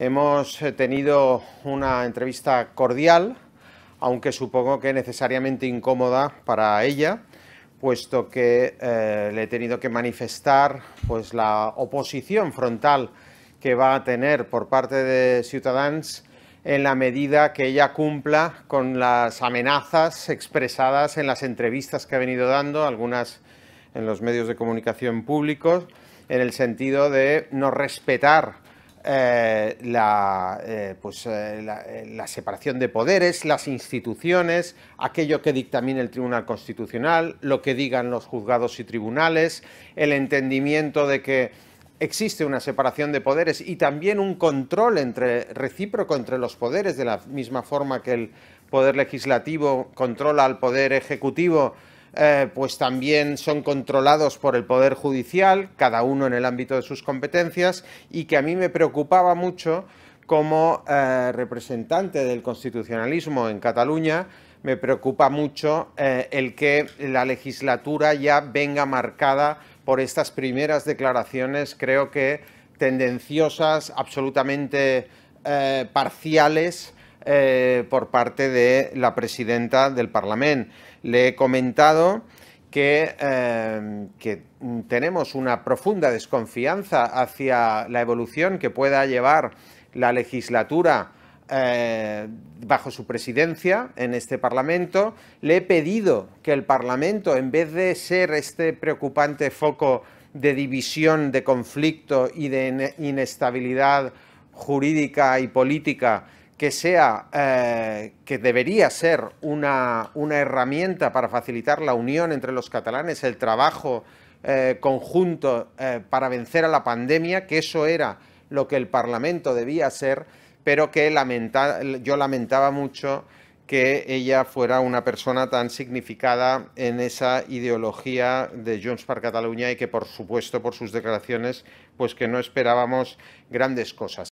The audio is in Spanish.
Hemos eh, tenido una entrevista cordial, aunque supongo que necesariamente incómoda para ella, puesto que eh, le he tenido que manifestar pues, la oposición frontal que va a tener por parte de Ciudadans en la medida que ella cumpla con las amenazas expresadas en las entrevistas que ha venido dando, algunas en los medios de comunicación públicos, en el sentido de no respetar eh, eh, pues, eh, la, separación de poderes, las instituciones, aquello que dictamine el Tribunal Constitucional, lo que digan los juzgados y tribunales, el entendimiento de que existe una separación de poderes y también un control entre, recíproco entre los poderes, de la misma forma que el poder legislativo controla al poder ejecutivo eh, pues también son controlados por el Poder Judicial, cada uno en el ámbito de sus competencias, y que a mí me preocupaba mucho como eh, representante del constitucionalismo en Cataluña, me preocupa mucho eh, el que la legislatura ya venga marcada por estas primeras declaraciones, creo que tendenciosas, absolutamente parciales, eh, por parte de la presidenta del Parlamento. Le he comentado eh, que, tenemos una profunda desconfianza hacia la evolución que pueda llevar la legislatura eh, bajo su presidencia en este Parlamento. Le he pedido que el Parlamento, en vez de ser este preocupante foco de división, de conflicto y de inestabilidad jurídica y política, que sea, eh, que debería ser una, una, herramienta para facilitar la unión entre los catalanes, el trabajo eh, conjunto eh, para vencer a la pandemia, que eso era lo que el Parlamento debía ser, pero que lamenta, yo lamentaba mucho que ella fuera una persona tan significada en esa ideología de Junts per Catalunya y que por supuesto por sus declaraciones pues que no esperábamos grandes cosas.